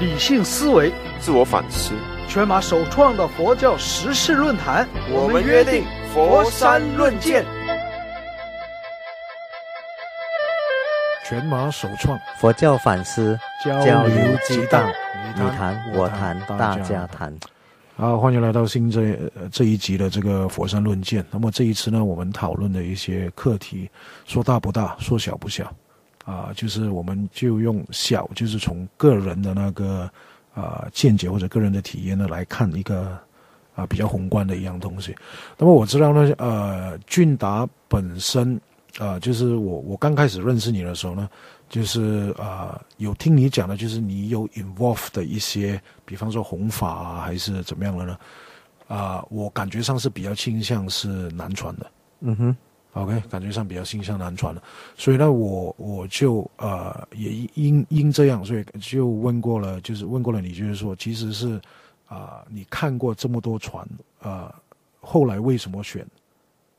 理性思维，自我反思。全马首创的佛教时事论坛，我们约定《佛山论剑》。全马首创佛教反思交流激荡，你谈我谈，大家谈。好，欢迎来到新这这一集的这个《佛山论剑》。那么这一次呢，我们讨论的一些课题，说大不大，说小不小。啊，就是我们就用小，就是从个人的那个啊见解或者个人的体验呢来看一个啊比较宏观的一样东西。那么我知道呢，呃，俊达本身啊，就是我我刚开始认识你的时候呢，就是啊有听你讲的，就是你有 involve 的一些，比方说弘法啊，还是怎么样了呢？啊，我感觉上是比较倾向是南传的。嗯哼。OK，感觉上比较心向南传了，所以呢，我我就呃也因因这样，所以就问过了，就是问过了，你就是说其实是，啊，你看过这么多船啊，后来为什么选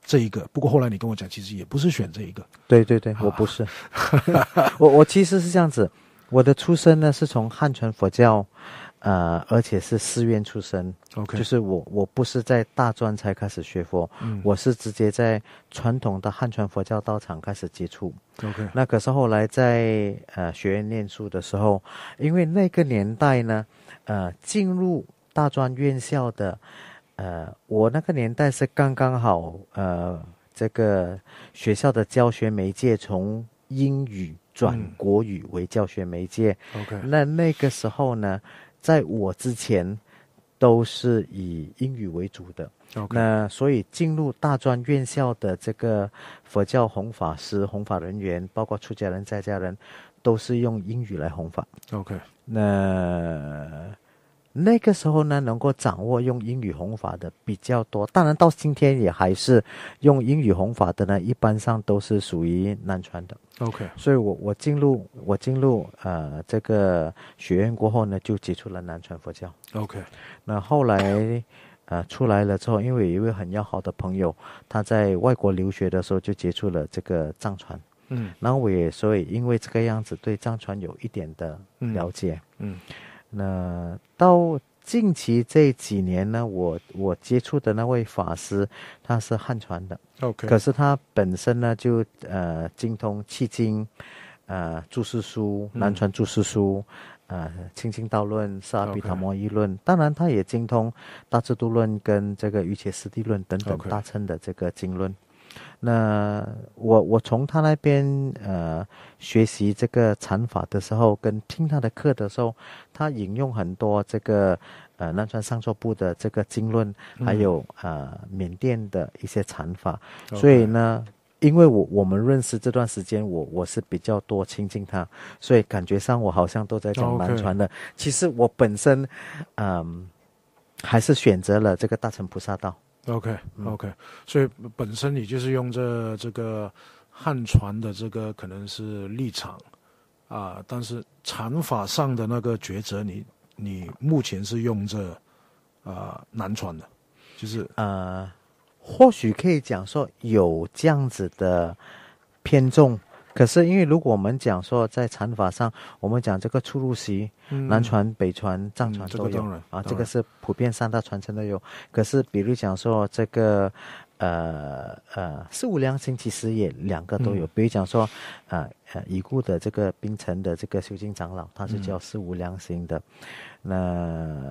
这一个？不过后来你跟我讲，其实也不是选这一个。对对对，我不是，我我其实是这样子，我的出身呢是从汉传佛教。呃，而且是寺院出身，o k 就是我我不是在大专才开始学佛，我是直接在传统的汉传佛教道场开始接触。o k 那可是后来在呃学院念书的时候，因为那个年代呢，呃进入大专院校的，呃我那个年代是刚刚好，呃这个学校的教学媒介从英语转国语为教学媒介。，OK，那那个时候呢？在我之前，都是以英语为主的。那所以进入大专院校的这个佛教弘法师、弘法人员，包括出家人、在家人，都是用英语来弘法。OK，那那个时候呢，能够掌握用英语弘法的比较多。当然，到今天也还是用英语弘法的呢，一般上都是属于南传的。OK，所以我我进入我进入呃这个学院过后呢，就接触了南传佛教。OK，那后来呃出来了之后，因为一位很要好的朋友，他在外国留学的时候就接触了这个藏传。嗯，然后我也所以因为这个样子对藏传有一点的了解。嗯，那到。近期这几年呢，我我接触的那位法师，他是汉传的。OK，可是他本身呢，就呃精通契经，呃注释书南传注释书，呃清净道论、萨比塔摩依论，当然他也精通大智度论跟这个瑜伽师地论等等大乘的这个经论。那我我从他那边呃学习这个禅法的时候，跟听他的课的时候，他引用很多这个呃南传上座部的这个经论，还有呃缅甸的一些禅法。所以呢，因为我我们认识这段时间，我我是比较多亲近他，所以感觉上我好像都在讲南传的。其实我本身，嗯，还是选择了这个大乘菩萨道。OK，OK，所以本身你就是用这这个汉传的这个可能是立场啊，但是禅法上的那个抉择，你你目前是用这啊南传的，就是呃，或许可以讲说有这样子的偏重。可是，因为如果我们讲说在禅法上，我们讲这个出入息，南传、北传、藏传都有啊，这个是普遍三大传承都有。可是，比如讲说这个，呃呃，四无量心其实也两个都有。比如讲说，呃呃，已故的这个冰城的这个修金长老，他是叫四无量心的，那。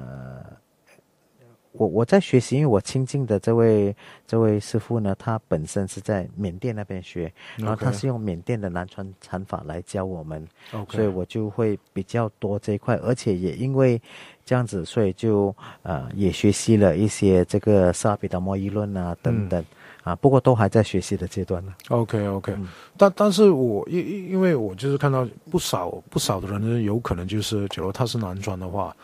我我在学习，因为我亲近的这位这位师傅呢，他本身是在缅甸那边学，然后他是用缅甸的南传禅法来教我们，所以我就会比较多这一块，而且也因为这样子，所以就呃也学习了一些这个萨比达摩义论啊等等，啊不过都还在学习的阶段呢。OK OK，但但是我因因因为我就是看到不少不少的人，有可能就是，假如他是南传的话。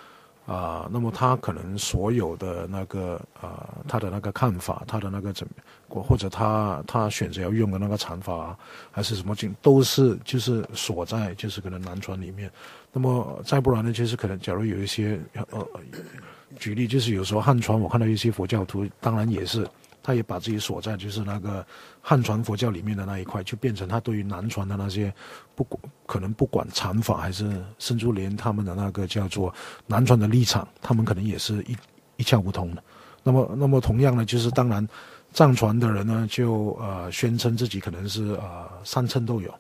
啊，那么他可能所有的那个啊，他的那个看法，他的那个怎，或者他他选择要用的那个禅法，还是什么经，都是就是锁在就是可能南传里面。那么再不然呢，就是可能假如有一些呃，举例就是有时候汉传，我看到一些佛教徒，当然也是。他也把自己锁在就是那个汉传佛教里面的那一块，就变成他对于南传的那些不管可能不管禅法还是甚至连他们的那个叫做南传的立场，他们可能也是一一窍不通的。那么，那么同样呢，就是当然藏传的人呢，就呃宣称自己可能是呃三乘都有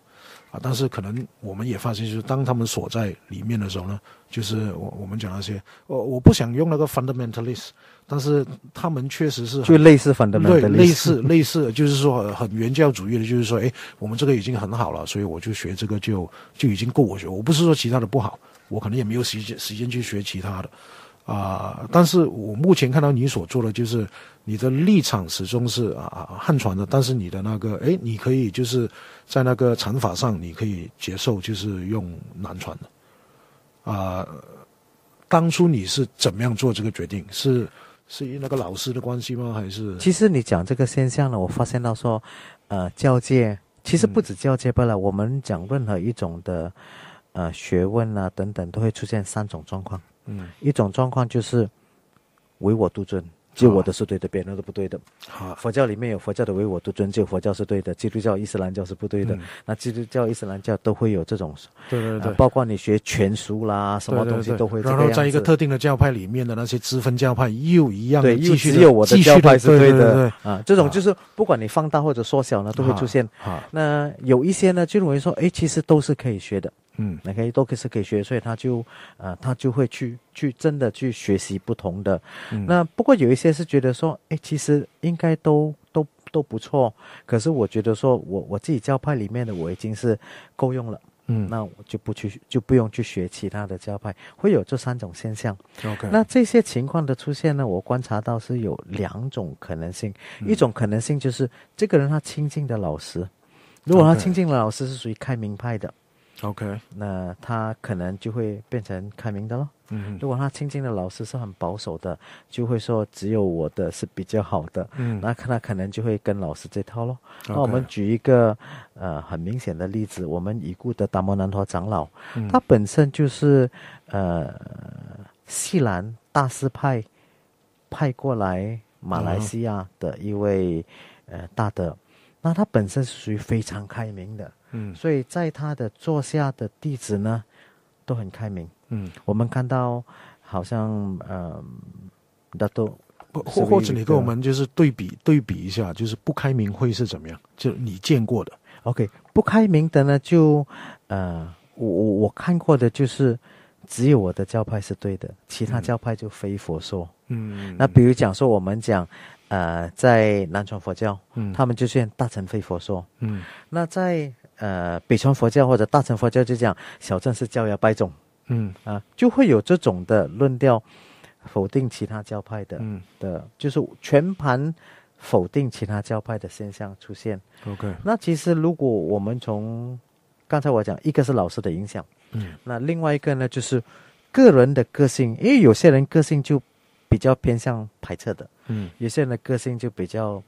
啊，但是可能我们也发现，就是当他们锁在里面的时候呢，就是我我们讲那些我我不想用那个 fundamentalist。但是他们确实是，就类似反的对类似类似，就是说很原教主义的，就是说，哎，我们这个已经很好了，所以我就学这个就就已经够我学，我不是说其他的不好，我可能也没有时间时间去学其他的，啊，但是我目前看到你所做的就是你的立场始终是啊啊汉传的，但是你的那个哎，你可以就是在那个禅法上你可以接受就是用南传的，啊，当初你是怎么样做这个决定是？是那个老师的关系吗？还是？其实你讲这个现象呢，我发现到说，呃，教界其实不止教界罢了。我们讲任何一种的，呃，学问啊等等，都会出现三种状况。嗯，一种状况就是唯我独尊。就我的是对的，别人的不对的。好，佛教里面有佛教的唯我独尊，就佛教是对的；基督教、伊斯兰教是不对的。那基督教、伊斯兰教都会有这种，对对对，包括你学全书啦，什么东西都会。然后，在一个特定的教派里面的那些支分教派又一样，对，又只有我的教派是对的啊。这种就是不管你放大或者缩小呢，都会出现。好，那有一些呢，就认为说，哎，其实都是可以学的。嗯，OK，都可以是可以学，所以他就，呃，他就会去去真的去学习不同的。那不过有一些是觉得说，哎，其实应该都都都不错。可是我觉得说我我自己教派里面的我已经是够用了，嗯，那我就不去就不用去学其他的教派。会有这三种现象。OK，那这些情况的出现呢，我观察到是有两种可能性。一种可能性就是这个人他亲近的老师，如果他亲近的老师是属于开明派的。OK，那他可能就会变成开明的咯。嗯，如果他亲近的老师是很保守的，就会说只有我的是比较好的。嗯，那他可能就会跟老师这套咯。那我们举一个呃很明显的例子，我们已故的达摩南陀长老，他本身就是呃锡兰大师派派过来马来西亚的一位呃大德，那他本身是属于非常开明的。嗯，所以在他的座下的弟子呢，都很开明。嗯，我们看到好像嗯，那都或或者你跟我们就是对比对比一下，就是不开明会是怎么样？就你见过的？OK，不开明的呢，就呃，我我我看过的就是只有我的教派是对的，其他教派就非佛说。嗯，那比如讲说我们讲。呃，在南传佛教，嗯，他们就是大乘非佛说，嗯，那在呃北传佛教或者大乘佛教就讲小乘是教友百种，嗯啊，就会有这种的论调，否定其他教派的，嗯的，就是全盘否定其他教派的现象出现。OK，那其实如果我们从刚才我讲，一个是老师的影响，嗯，那另外一个呢就是个人的个性，因为有些人个性就比较偏向排斥的。嗯，有些人的个性就比较，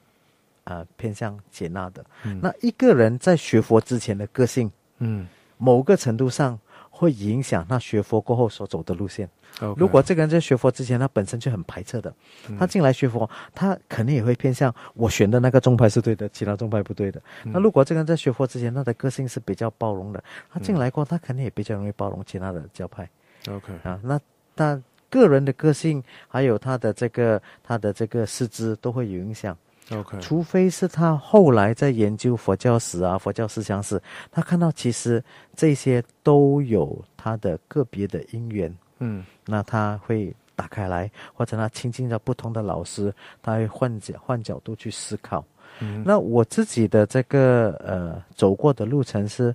呃，偏向接纳的。那一个人在学佛之前的个性，嗯，某个程度上会影响他学佛过后所走的路线。如果这个人在学佛之前他本身就很排斥的，他进来学佛，他肯定也会偏向我选的那个宗派是对的，其他宗派不对的。那如果这个人在学佛之前他的个性是比较包容的，他进来过，他肯定也比较容易包容其他的教派。OK 啊，那但个人的个性，还有他的这个他的这个师资，都会有影响。OK，除非是他后来在研究佛教史啊、佛教思想史，他看到其实这些都有他的个别的因缘。嗯，那他会打开来，或者他亲近到不同的老师，他会换角换角度去思考。嗯，那我自己的这个呃走过的路程是。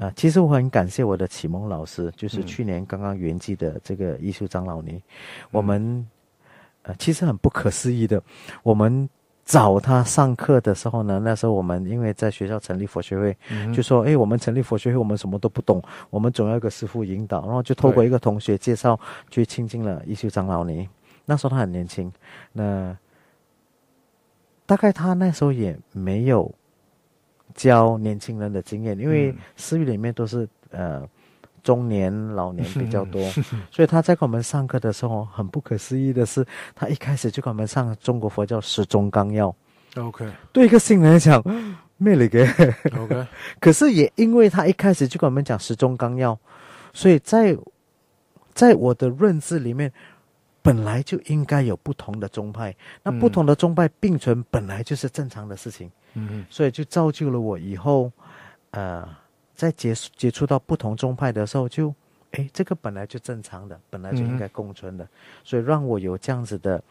啊，其实我很感谢我的启蒙老师，就是去年刚刚圆寂的这个艺术张老尼。我们，呃，其实很不可思议的，我们找他上课的时候呢，那时候我们因为在学校成立佛学会，就说，哎，我们成立佛学会，我们什么都不懂，我们总要一个师傅引导，然后就透过一个同学介绍，去亲近了艺术张老尼。那时候他很年轻，那大概他那时候也没有。教年轻人的经验，因为私域里面都是呃中年老年比较多，所以他在给我们上课的时候，很不可思议的是，他一开始就给我们上中国佛教十宗纲要。OK，对一个新人讲，没那个 OK。可是也因为他一开始就给我们讲十宗纲要，所以在在我的认知里面，本来就应该有不同的宗派，那不同的宗派并存本来就是正常的事情。嗯，所以就造就了我以后，呃，在接接触到不同宗派的时候，就，哎，这个本来就正常的，本来就应该共存的，所以让我有这样子的，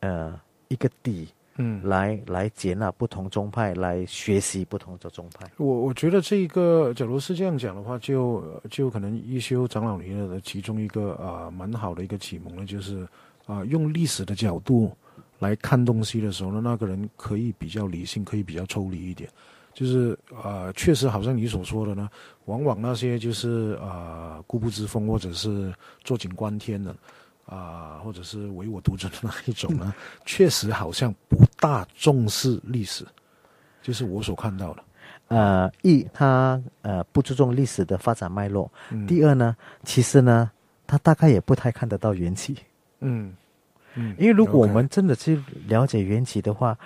呃，一个底，嗯，来来接纳不同宗派，来学习不同的宗派。我我觉得这一个，假如是这样讲的话，就就可能一休长老林的其中一个啊，蛮好的一个启蒙呢，就是啊，用历史的角度。来看东西的时候呢，那个人可以比较理性，可以比较抽离一点。就是呃，确实好像你所说的呢，往往那些就是呃，固步自封或者是坐井观天的啊，或者是唯我独尊的那一种呢，确实好像不大重视历史。就是我所看到的，呃，一他呃不注重历史的发展脉络。第二呢，其实呢，他大概也不太看得到缘起。嗯。嗯，因为如果我们真的去了解缘起的话，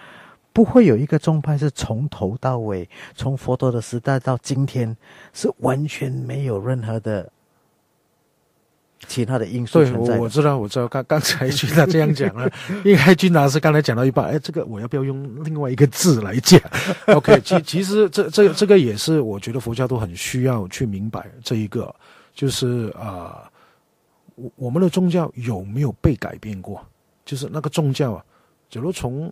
不会有一个宗派是从头到尾，从佛陀的时代到今天，是完全没有任何的其他的因素存我知道，我知道，刚 刚才金达这样讲了，应该军达是刚才讲到一半，哎，这个我要不要用另外一个字来讲？OK，其其实这这这个也是我觉得佛教都很需要去明白这一个，就是啊，我我们的宗教有没有被改变过？就是那个宗教啊，假如从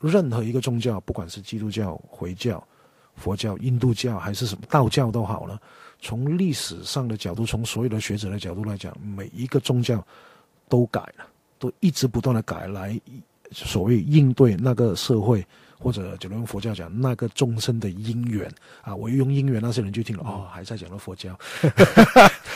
任何一个宗教，不管是基督教、回教、佛教、印度教还是什么道教都好呢，从历史上的角度，从所有的学者的角度来讲，每一个宗教都改了，都一直不断的改来，所谓应对那个社会，或者假如用佛教讲那个众生的因缘啊，我用因缘，那些人就听了哦，还在讲那佛教。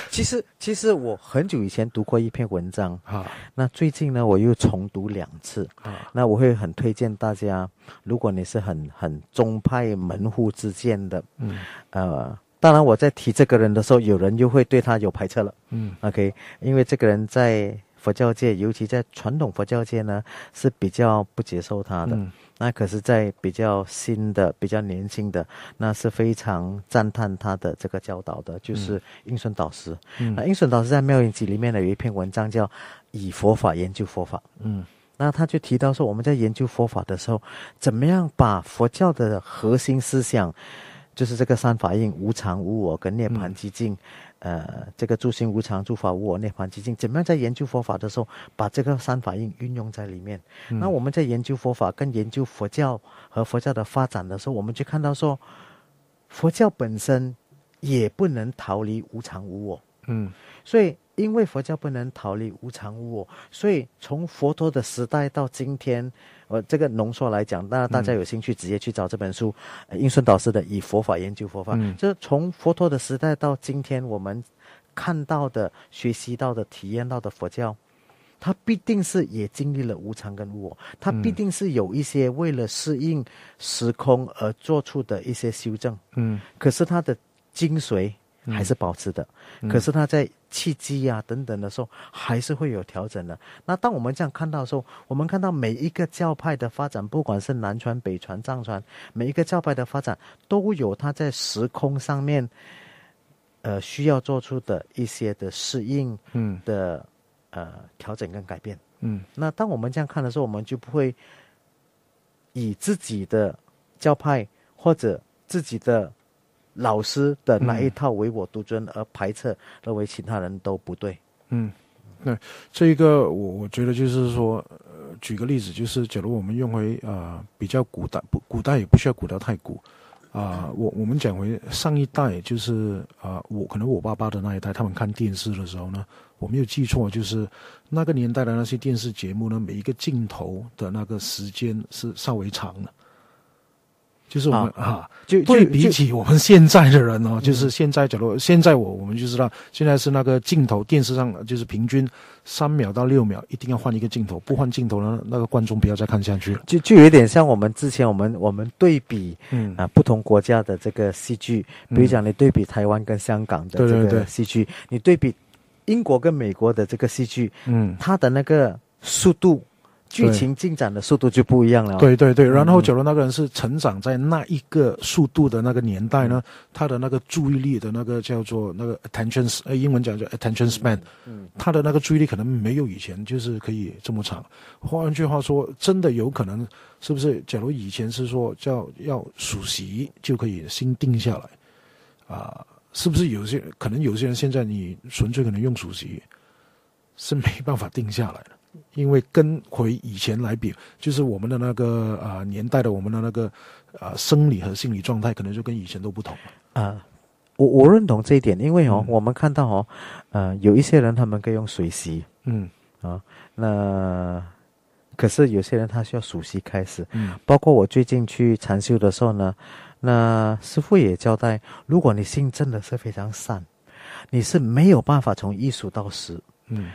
其实，其实我很久以前读过一篇文章啊，那最近呢我又重读两次啊，那我会很推荐大家，如果你是很很宗派门户之见的，嗯，呃，当然我在提这个人的时候，有人又会对他有排斥了，嗯，OK，因为这个人在佛教界，尤其在传统佛教界呢是比较不接受他的。那可是，在比较新的、比较年轻的，那是非常赞叹他的这个教导的，就是英顺导师。那英顺导师在《妙音集》里面呢，有一篇文章叫《以佛法研究佛法》。嗯，那他就提到说，我们在研究佛法的时候，怎么样把佛教的核心思想，就是这个三法印——无常、无我跟涅槃寂静。呃，这个诸心无常，诸法无我，涅槃寂静，怎么样在研究佛法的时候，把这个三法印运用在里面？那我们在研究佛法，跟研究佛教和佛教的发展的时候，我们就看到说，佛教本身也不能逃离无常无我。嗯，所以因为佛教不能逃离无常无我，所以从佛陀的时代到今天。呃，这个浓缩来讲，那大家有兴趣直接去找这本书，应顺导师的《以佛法研究佛法》，就是从佛陀的时代到今天我们看到的、学习到的、体验到的佛教，它必定是也经历了无常跟无我，它必定是有一些为了适应时空而做出的一些修正。嗯，可是它的精髓。还是保持的，可是它在契机啊等等的时候，还是会有调整的。那当我们这样看到的时候，我们看到每一个教派的发展，不管是南传、北传、藏传，每一个教派的发展，都有它在时空上面，呃，需要做出的一些的适应，嗯的，呃，调整跟改变。嗯，那当我们这样看的时候，我们就不会以自己的教派或者自己的。老师的那一套唯我独尊而排斥，认为其他人都不对。嗯，对，这一个我我觉得就是说，呃，举个例子，就是假如我们用回啊比较古代，古代也不需要古到太古，啊，我我们讲回上一代，就是啊，我可能我爸爸的那一代，他们看电视的时候呢，我没有记错，就是那个年代的那些电视节目呢，每一个镜头的那个时间是稍微长的。就是我们啊，就对比起我们现在的人哦，就是现在，假如现在我我们就知道，现在是那个镜头电视上就是平均三秒到六秒一定要换一个镜头，不换镜头呢，那个观众不要再看下去。了。就就有点像我们之前我们我们对比，嗯啊，不同国家的这个戏剧，比如讲你对比台湾跟香港的这个戏剧，你对比英国跟美国的这个戏剧，嗯，它的那个速度。剧情进展的速度就不一样了。对对对，然后假如那个人是成长在那一个速度的那个年代呢，他的那个注意力的那个叫做那个 attention，呃，英文讲叫 attention span，嗯，他的那个注意力可能没有以前就是可以这么长。换句话说，真的有可能，是不是？假如以前是说叫要数悉就可以心定下来，啊，是不是有些可能有些人现在你纯粹可能用数悉是没办法定下来的。因为跟回以前来比，就是我们的那个呃年代的我们的那个，呃生理和心理状态可能就跟以前都不同了啊。我我认同这一点，因为哦，我们看到哦，呃有一些人他们可以用水洗，嗯啊，那可是有些人他需要熟悉开始，嗯，包括我最近去禅修的时候呢，那师傅也交代，如果你心真的是非常善，你是没有办法从一数到十，嗯。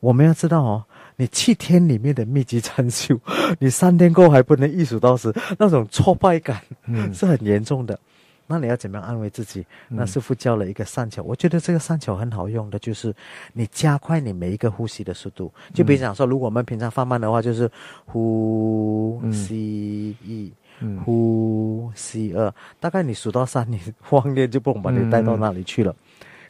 我们要知道哦，你七天里面的密集参修，你三天过后还不能一数到十，那种挫败感 是很严重的。那你要怎么样安慰自己？那师傅教了一个善巧，我觉得这个善巧很好用的，就是你加快你每一个呼吸的速度。就比如讲说，如果我们平常放慢的话，就是呼吸一，呼吸二，大概你数到三，你慌 了就蹦，把你带到那里去了？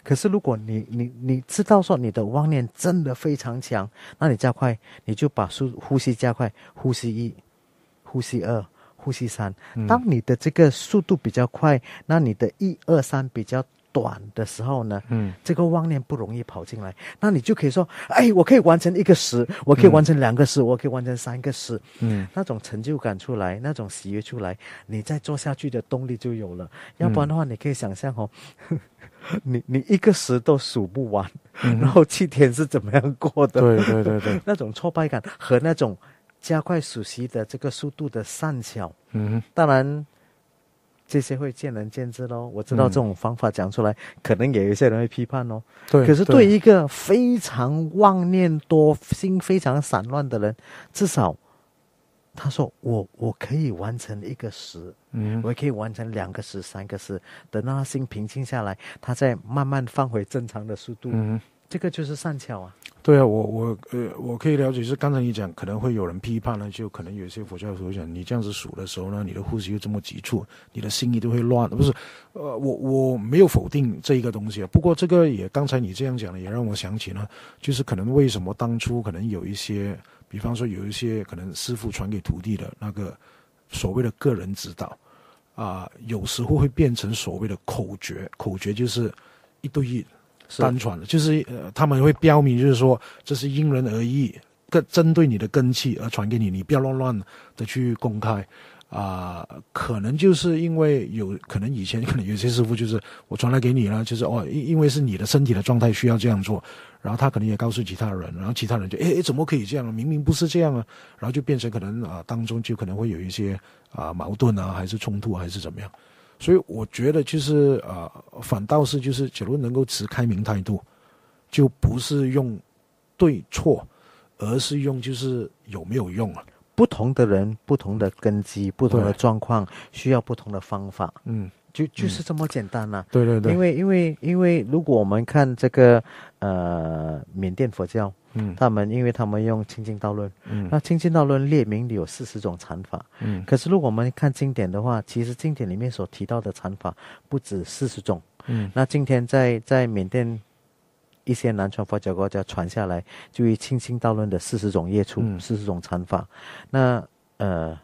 可是，如果你你你知道说你的妄念真的非常强，那你加快，你就把速呼吸加快，呼吸一、呼吸二、呼吸三。当你的这个速度比较快，那你的一二三比较。短的时候呢，嗯，这个妄念不容易跑进来，那你就可以说，哎，我可以完成一个十，我可以完成两个十，我可以完成三个十，嗯，那种成就感出来，那种喜悦出来，你再做下去的动力就有了。要不然的话，你可以想象哦，你你一个十都数不完，然后七天是怎么样过的？对对对对，那种挫败感和那种加快熟悉的这个速度的善巧，嗯，当然。这些会见仁见智喽。我知道这种方法讲出来，可能也有一些人会批判哦。对，可是对一个非常妄念多、心非常散乱的人，至少他说我我可以完成一个十，嗯，我可以完成两个十、三个十。等到他心平静下来，他再慢慢放回正常的速度。嗯，这个就是善巧啊。对啊，我我呃，我可以了解是刚才你讲可能会有人批判呢，就可能有些佛教徒讲你这样子数的时候呢，你的呼吸又这么急促，你的心意都会乱。不是，呃，我我没有否定这一个东西啊。不过这个也刚才你这样讲呢，也让我想起呢，就是可能为什么当初可能有一些，比方说有一些可能师傅传给徒弟的那个所谓的个人指导啊，有时候会变成所谓的口诀，口诀就是一对一。单传的，就是呃，他们会标明，就是说这是因人而异，根针对你的根气而传给你，你不要乱乱的去公开，啊，可能就是因为有可能以前可能有些师傅就是我传来给你了，就是哦，因因为是你的身体的状态需要这样做，然后他可能也告诉其他人，然后其他人就哎哎怎么可以这样啊？明明不是这样啊，然后就变成可能啊当中就可能会有一些啊矛盾啊，还是冲突还是怎么样。所以我觉得，就是呃，反倒是就是，假如能够持开明态度，就不是用对错，而是用就是有没有用啊。不同的人，不同的根基，不同的状况，需要不同的方法。嗯。就就是这么简单了，对对对，因为因为因为，如果我们看这个，呃，缅甸佛教，嗯，他们因为他们用《清净道论》，嗯，那《清净道论》列明有四十种禅法，嗯，可是如果我们看经典的话，其实经典里面所提到的禅法不止四十种，嗯，那今天在在缅甸一些南传佛教国家传下来，就以《清净道论》的四十种业出四十种禅法，那呃。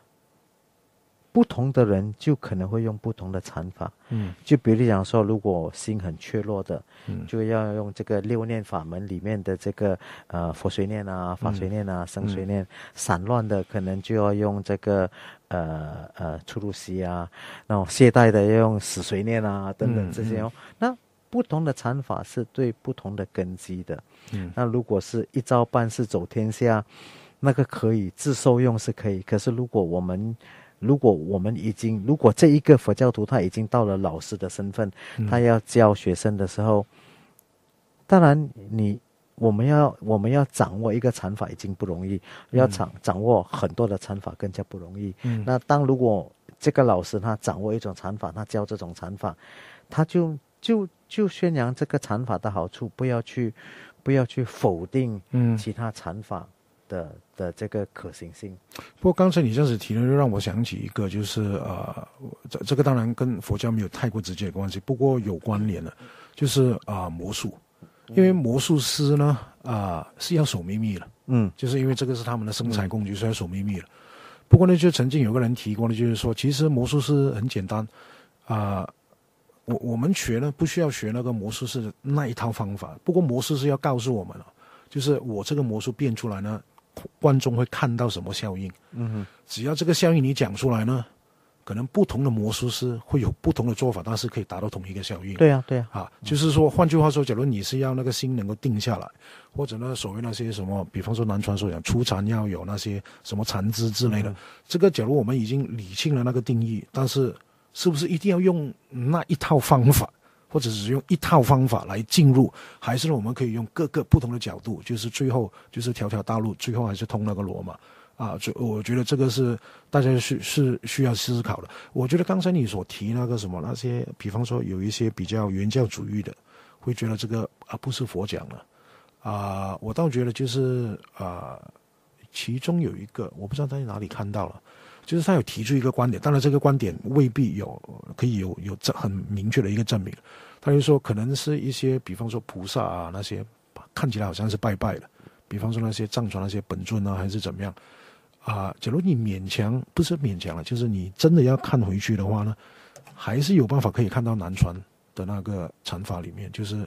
不同的人就可能会用不同的禅法，嗯，就比如讲说，如果心很怯弱的，嗯，就要用这个六念法门里面的这个呃佛随念啊、法随念啊、生随念，散乱的可能就要用这个呃呃出入息啊，然后懈怠的要用死随念啊等等这些哦。那不同的禅法是对不同的根基的，嗯，那如果是一招半式走天下，那个可以自受用是可以，可是如果我们如果我们已经，如果这一个佛教徒他已经到了老师的身份，他要教学生的时候，当然你我们要我们要掌握一个禅法已经不容易，要掌掌握很多的禅法更加不容易。嗯，那当如果这个老师他掌握一种禅法，他教这种禅法，他就就就宣扬这个禅法的好处，不要去不要去否定其他禅法。的的这个可行性。不过刚才你这样子提呢，就让我想起一个，就是呃，这这个当然跟佛教没有太过直接的关系，不过有关联的，就是啊魔术，因为魔术师呢啊是要守秘密了，嗯，就是因为这个是他们的生产工具，是要守秘密了。不过呢，就曾经有个人提过呢，就是说其实魔术师很简单啊，我我们学呢不需要学那个魔术师的那一套方法，不过魔术师要告诉我们了，就是我这个魔术变出来呢。观众会看到什么效应？嗯，只要这个效应你讲出来呢，可能不同的魔术师会有不同的做法，但是可以达到同一个效应。对呀，对呀，啊，就是说，换句话说，假如你是要那个心能够定下来，或者呢，所谓那些什么，比方说南传所讲出禅要有那些什么禅资之类的，这个假如我们已经理清了那个定义，但是是不是一定要用那一套方法？或者只用一套方法来进入，还是我们可以用各个不同的角度，就是最后就是条条大路，最后还是通那个罗马。啊，我觉得这个是大家是是需要思考的。我觉得刚才你所提那个什么那些，比方说有一些比较原教主义的，会觉得这个啊不是佛讲了，啊，我倒觉得就是啊，其中有一个，我不知道在哪里看到了。就是他有提出一个观点，当然这个观点未必有可以有有证很明确的一个证明。他就说，可能是一些，比方说菩萨啊那些，看起来好像是拜拜的，比方说那些藏传那些本尊啊，还是怎么样啊。假如你勉强不是勉强了，就是你真的要看回去的话呢，还是有办法可以看到南传的那个禅法里面，就是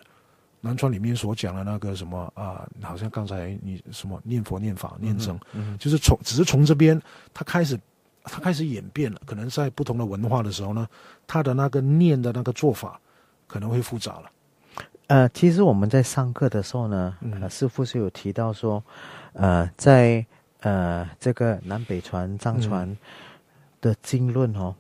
南传里面所讲的那个什么啊，好像刚才你什么念佛、念法、念僧，就是从只是从这边他开始。它开始演变了，可能在不同的文化的时候呢，它的那个念的那个做法可能会复杂了。呃，其实我们在上课的时候呢，呃，师傅是有提到说，呃，在呃这个南北传、藏传的经论哦，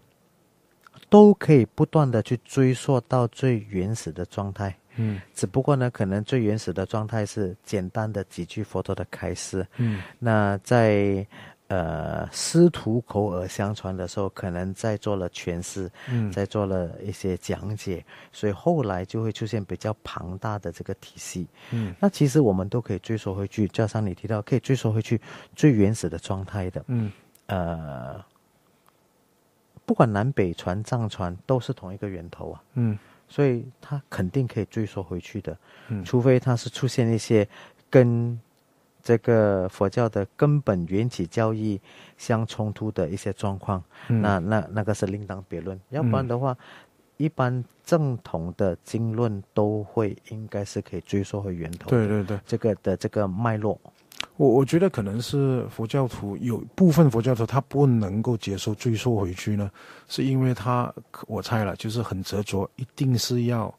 都可以不断的去追溯到最原始的状态。嗯。只不过呢，可能最原始的状态是简单的几句佛陀的开示。嗯。那在。呃，师徒口耳相传的时候，可能在做了诠释，在做了一些讲解，所以后来就会出现比较庞大的这个体系。嗯，那其实我们都可以追溯回去，加上你提到，可以追溯回去最原始的状态的。嗯，呃，不管南北传、藏传，都是同一个源头啊。嗯，所以它肯定可以追溯回去的。嗯，除非它是出现一些跟。这个佛教的根本缘起教义相冲突的一些状况，那那那个是另当别论。要不然的话，一般正统的经论都会应该是可以追溯回源头。对对对，这个的这个脉络，我我觉得可能是佛教徒有部分佛教徒他不能够接受追溯回去呢，是因为他我猜了就是很执着，一定是要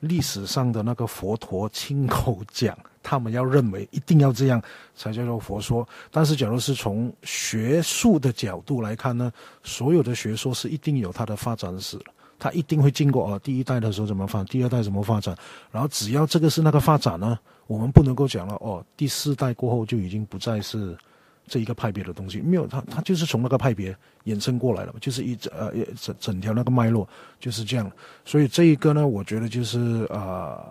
历史上的那个佛陀亲口讲。他们要认为一定要这样才叫做佛说，但是，假如是从学术的角度来看呢，所有的学说是一定有它的发展史，它一定会经过哦，第一代的时候怎么发，第二代怎么发展，然后只要这个是那个发展呢，我们不能够讲了哦，第四代过后就已经不再是这一个派别的东西，没有它，它就是从那个派别衍生过来了，就是一呃，整整条那个脉络就是这样。所以这一个呢，我觉得就是啊。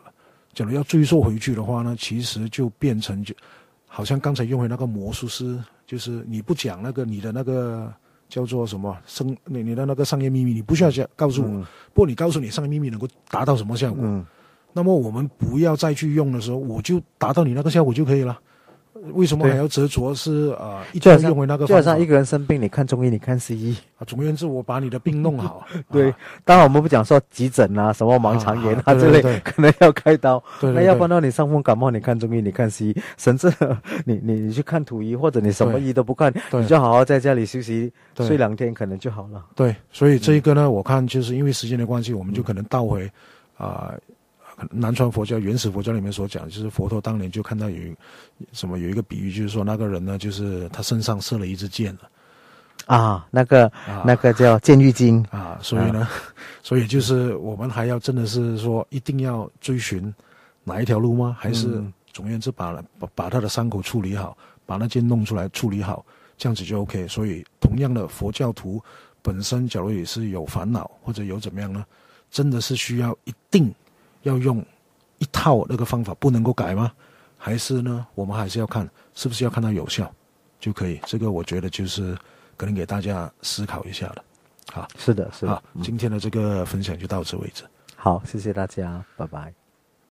假如要追溯回去的话呢，其实就变成就，好像刚才用的那个魔术师，就是你不讲那个你的那个叫做什么生你你的那个商业秘密，你不需要讲告诉我。不过你告诉你商业秘密能够达到什么效果，那么我们不要再去用的时候，我就达到你那个效果就可以了。为什么还要执着？是啊，加上一个人生病，你看中医，你看西医啊，总而言之，我把你的病弄好。对，当然我们不讲说急诊啊，什么盲肠炎啊之类，可能要开刀。那要不然你上风感冒，你看中医，你看西医，甚至 你你你去看土医，或者你什么医都不看，你就好好在家里休息，睡两天可能就好了。对，所以这一个呢，我看就是因为时间的关系，我们就可能倒回，啊。南传佛教原始佛教里面所讲，就是佛陀当年就看到有，什么有一个比喻，就是说那个人呢，就是他身上射了一支箭啊，那个那个叫《剑玉经》啊，所以呢，所以就是我们还要真的是说一定要追寻哪一条路吗？还是总而言之把把把他的伤口处理好，把那箭弄出来处理好，这样子就 OK。所以同样的佛教徒本身，假如也是有烦恼或者有怎么样呢，真的是需要一定。要用一套那个方法不能够改吗？还是呢，我们还是要看是不是要看到有效，就可以。这个我觉得就是可能给大家思考一下了。好，是的，是的。今天的这个分享就到此为止。好，谢谢大家，拜拜。